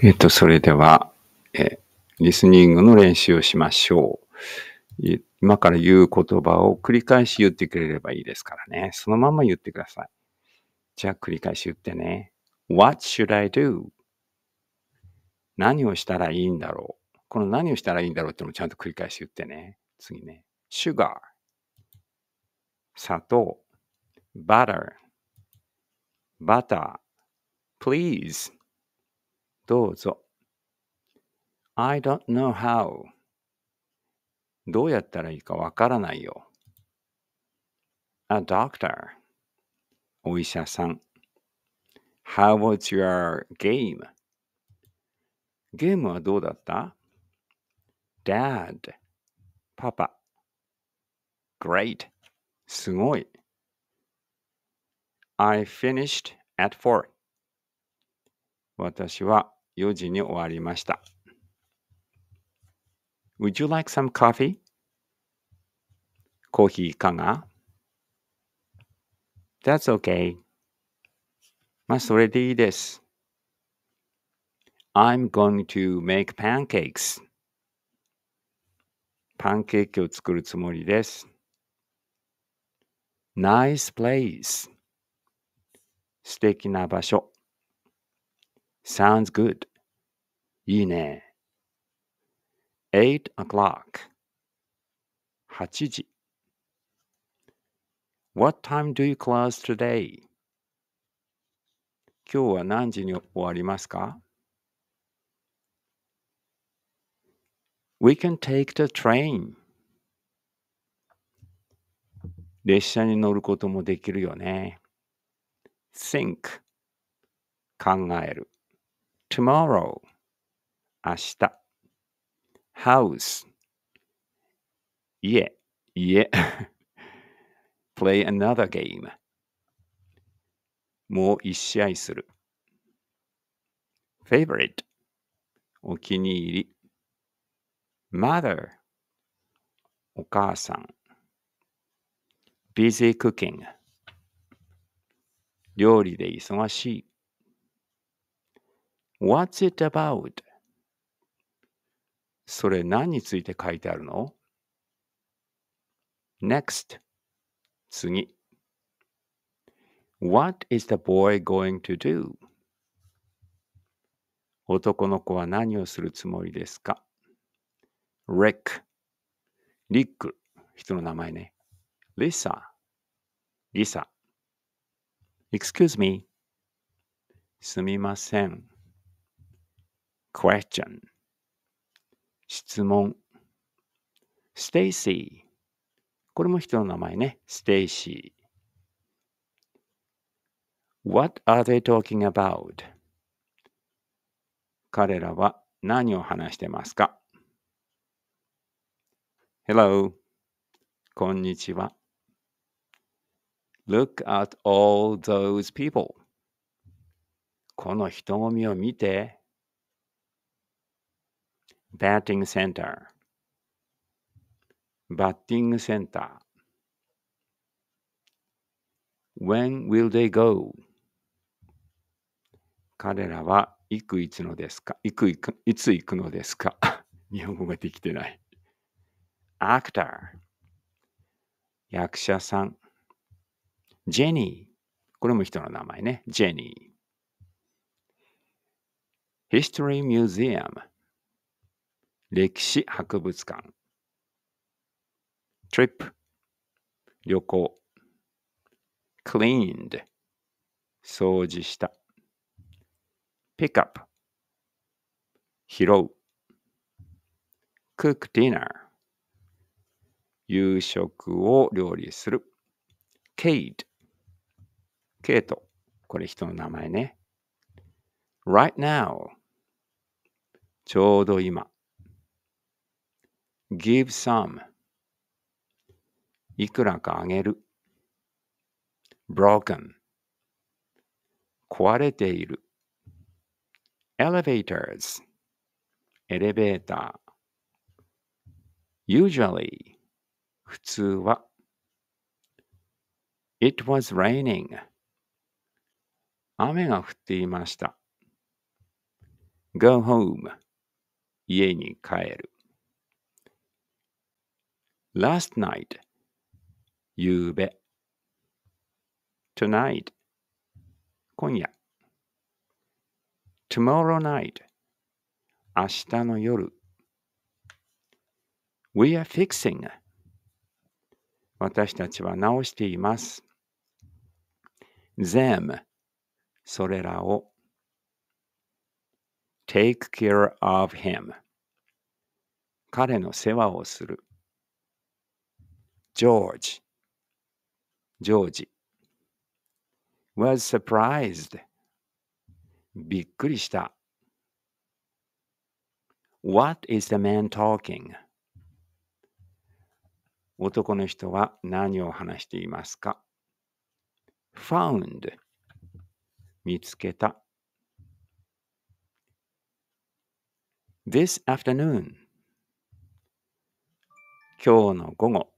えっ、と、それでは、えリスニングの練習をしましょう。今から言う言葉を繰り返し言ってくれればいいですからね。そのまま言ってください。じゃあ繰り返し言ってね。What should I do? 何をしたらいいんだろうこの何をしたらいいんだろうってのもちゃんと繰り返し言ってね。次ね。sugar 砂糖 butter バター please どうぞ。I don't know how. どうやったらいいかわからないよ。A doctor. お医者さん。How was your game? ゲームはどうだった ?Dad. パパ。Great. すごい。I finished at four. 私は4時に終わりました。Would you like some coffee? コーヒーいかが ?That's okay. まあ、それでいいです。I'm going to make pancakes. パンケーキを作るつもりです。Nice place. 素敵な場所。Sounds good. いいね。eight o'clock. 8時。What time do you close today? 今日は何時に終わりますか ?We can take the train. 列車に乗ることもできるよね。think 考える。tomorrow 明日 house 家家 play another game もう一試合する favorite お気に入り mother お母さん busy cooking 料理で忙しい What's it about? それ何について書いてあるの ?Next 次 What is the boy going to do? 男の子は何をするつもりですか ?Rick リック人の名前ね。Lisa Lisa Excuse me すみません。question 質問 Stacy これも人の名前ね Stacy What are they talking about? 彼らは何を話してますか ?Hello こんにちは Look at all those people この人混みを見てバッティングセンター。バッティングセンター。When will they go? 彼らはいくいつのですかいくいくいつ行くのですか 日本語ができてない。アクター。役者さん。ジェニー。これも人の名前ね。ジェニー。History Museum。歴史博物館 trip 旅行 cleaned 掃除した pick up 拾う cook dinner 夕食を料理する Kate ケイトこれ人の名前ね right now ちょうど今 give some いくらかあげる broken 壊れている elevators エレベーター usually 普通は It was raining 雨が降っていました Go home 家に帰る last night 夕べ tonight 今夜 tomorrow night 明日の夜 we are fixing 私たちは直しています them それらを take care of him 彼の世話をする George, George was surprised びっくりした What is the man talking? 男の人は何を話していますか ?found 見つけた This afternoon 今日の午後